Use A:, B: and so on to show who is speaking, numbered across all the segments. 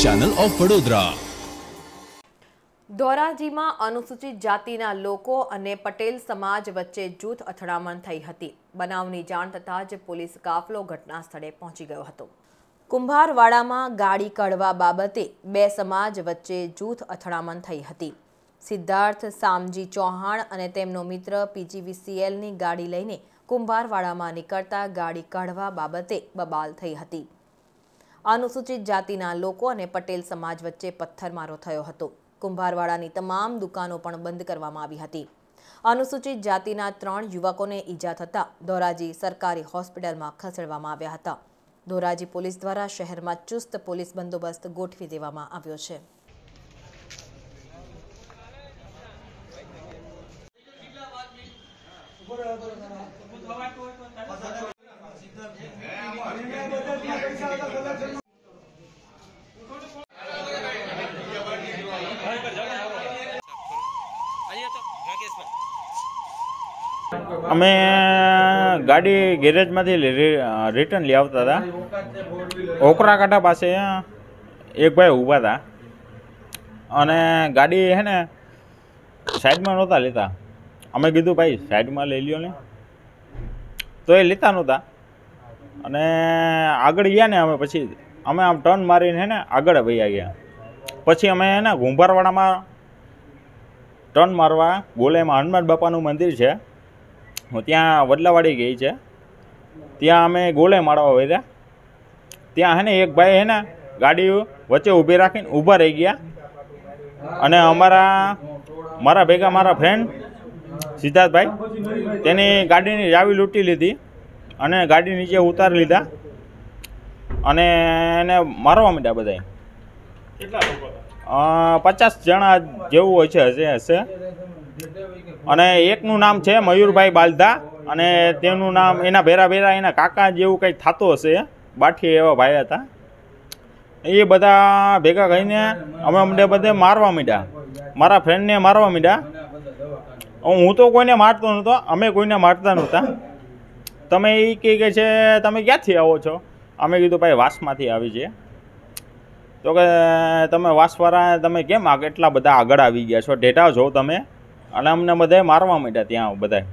A: channel of Vadodara ધોરાજીમાં અનુસૂચિત જાતિના લોકો અને પટેલ સમાજ વચ્ચે જૂથ અથડામણ થઈ હતી બનાવની જાણ થતાં જ પોલીસ કાફલો ઘટના સ્થળે પહોંચી ગયો હતો કુંભારવાડામાં ગાડી કાઢવા બાબતે બે સમાજ વચ્ચે જૂથ અથડામણ થઈ હતી સિદ્ધાર્થ સામજી ચૌહાણ અને તેમનો મિત્ર પીજીવીસીએલની ગાડી લઈને કુંભારવાડામાં નીકળતા ગાડી કાઢવા બાબતે બબાલ થઈ હતી અનુસૂચિત જાતિના લોકો અને પટેલ સમાજ વચ્ચે પથ્થરમારો થયો હતો કુંભારવાડાની તમામ દુકાનો પણ બંધ કરવામાં આવી હતી અનુસૂચિત જાતિના ત્રણ યુવકોને ઈજા થતા ધોરાજી સરકારી હોસ્પિટલમાં ખસેડવામાં આવ્યા હતા ધોરાજી પોલીસ દ્વારા શહેરમાં ચુસ્ત પોલીસ બંદોબસ્ત ગોઠવી દેવામાં આવ્યો છે અમે
B: ગાડી ગેરેજમાંથી રિટર્ન લઈ આવતા હતા ઓકરાકાંઠા પાસે એક ભાઈ ઊભા હતા અને ગાડી હે ને સાઈડમાં નહોતા લેતા અમે કીધું ભાઈ સાઈડમાં લઈ લ્યો ને તો એ લેતા નહોતા અને આગળ ગયા ને અમે પછી અમે આમ ટર્ન મારીને ને આગળ વૈયા ગયા પછી અમે ને ઘુંભારવાડામાં ટર્ન મારવા ગોલેમાં હનુમાન બાપાનું મંદિર છે હું ત્યાં વડલાવાડી ગઈ છે ત્યાં અમે ગોલે મારવા વૈયા ત્યાં હે ને એક ભાઈ હે ને ગાડી વચ્ચે ઊભી રાખીને ઊભા રહી ગયા અને અમારા મારા ભેગા મારા ફ્રેન્ડ સિદ્ધાર્થભાઈ તેની ગાડીની ચાવી લૂંટી લીધી અને ગાડી નીચે ઉતારી લીધા અને એને મારવા માંડ્યા બધા પચાસ જણા જેવું હોય છે હશે હશે અને એકનું નામ છે મયુરભાઈ બાલધા અને તેનું નામ એના ભેરા ભેરા એના કાકા જેવું કંઈક થતું હશે બાઠી એવા ભાઈ હતા એ બધા ભેગા કરીને અમે અમને બધે મારવા માંડ્યા મારા ફ્રેન્ડને મારવા માંડ્યા હું તો કોઈને મારતો નહોતો અમે કોઈને મારતા નહોતા તમે એ કહે કે છે તમે ક્યાંથી આવો છો અમે કીધું ભાઈ વાસમાંથી આવી છીએ તો કે તમે વાસવાળા તમે કેમ આ એટલા બધા આગળ આવી ગયા છો ડેટા છો તમે અને અમને બધાએ મારવા માંડ્યા ત્યાં બધાએ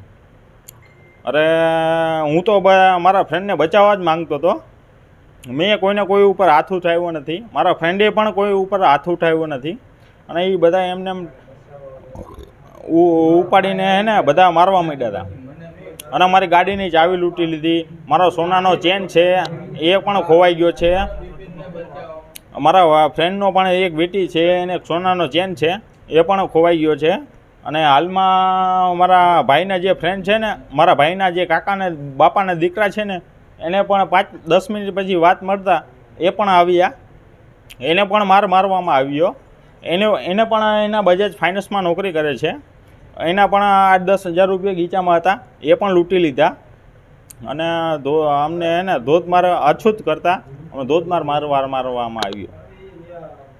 B: અરે હું તો મારા ફ્રેન્ડને બચાવવા જ માગતો હતો મેં કોઈને કોઈ ઉપર હાથ ઉઠાવ્યો નથી મારા ફ્રેન્ડે પણ કોઈ ઉપર હાથ ઉઠાવ્યો નથી અને એ બધા એમને ઉપાડીને હે બધા મારવા માંડ્યા હતા અને મારી ગાડીની ચાવી લૂંટી લીધી મારો સોનાનો ચેન છે એ પણ ખોવાઈ ગયો છે મારા ફ્રેન્ડનો પણ એક બેટી છે એને સોનાનો ચેન છે એ પણ ખોવાઈ ગયો છે અને હાલમાં મારા ભાઈના જે ફ્રેન્ડ છે ને મારા ભાઈના જે કાકાને બાપાના દીકરા છે ને એને પણ પાંચ દસ મિનિટ પછી વાત મળતા એ પણ આવ્યા એને પણ માર મારવામાં આવ્યો એને એને પણ એના બજાજ ફાઇનાન્સમાં નોકરી કરે છે એના પણ આઠ દસ હજાર રૂપિયા ગીચામાં હતા એ પણ લૂંટી લીધા અને અમને એને ધોધમાર અછૂત કરતા અમે ધોધમાર મારવા મારવામાં આવ્યો